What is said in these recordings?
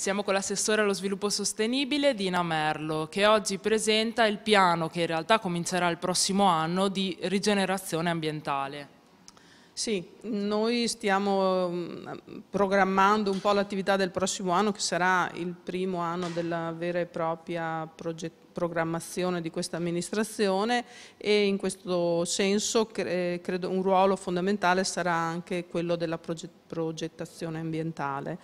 Siamo con l'assessore allo sviluppo sostenibile Dina Merlo che oggi presenta il piano che in realtà comincerà il prossimo anno di rigenerazione ambientale. Sì, noi stiamo mm, programmando un po' l'attività del prossimo anno che sarà il primo anno della vera e propria programmazione di questa amministrazione e in questo senso credo un ruolo fondamentale sarà anche quello della progettazione ambientale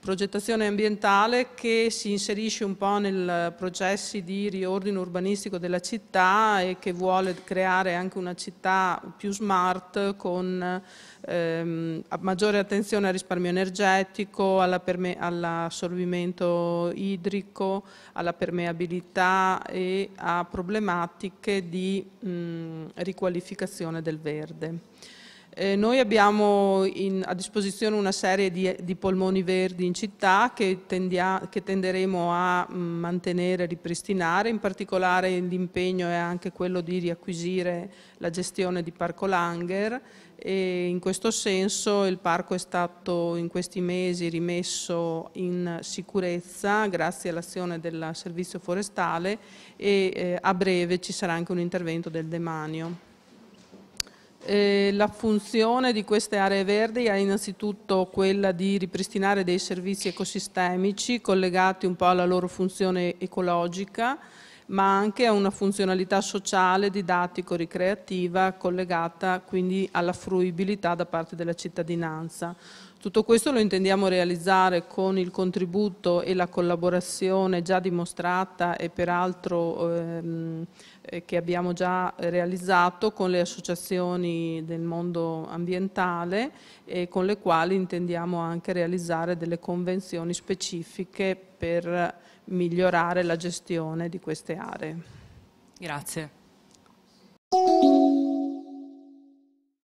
progettazione ambientale che si inserisce un po' nei processi di riordino urbanistico della città e che vuole creare anche una città più smart con ehm, maggiore attenzione al risparmio energetico, all'assorbimento idrico, alla permeabilità e a problematiche di mh, riqualificazione del verde. Eh, noi abbiamo in, a disposizione una serie di, di polmoni verdi in città che, tendia, che tenderemo a mm, mantenere e ripristinare, in particolare l'impegno è anche quello di riacquisire la gestione di Parco Langer e in questo senso il parco è stato in questi mesi rimesso in sicurezza grazie all'azione del servizio forestale e eh, a breve ci sarà anche un intervento del demanio. Eh, la funzione di queste aree verdi è innanzitutto quella di ripristinare dei servizi ecosistemici collegati un po' alla loro funzione ecologica, ma anche a una funzionalità sociale, didattico-ricreativa collegata quindi alla fruibilità da parte della cittadinanza. Tutto questo lo intendiamo realizzare con il contributo e la collaborazione già dimostrata e peraltro ehm, eh, che abbiamo già realizzato con le associazioni del mondo ambientale e con le quali intendiamo anche realizzare delle convenzioni specifiche per migliorare la gestione di queste aree. Grazie.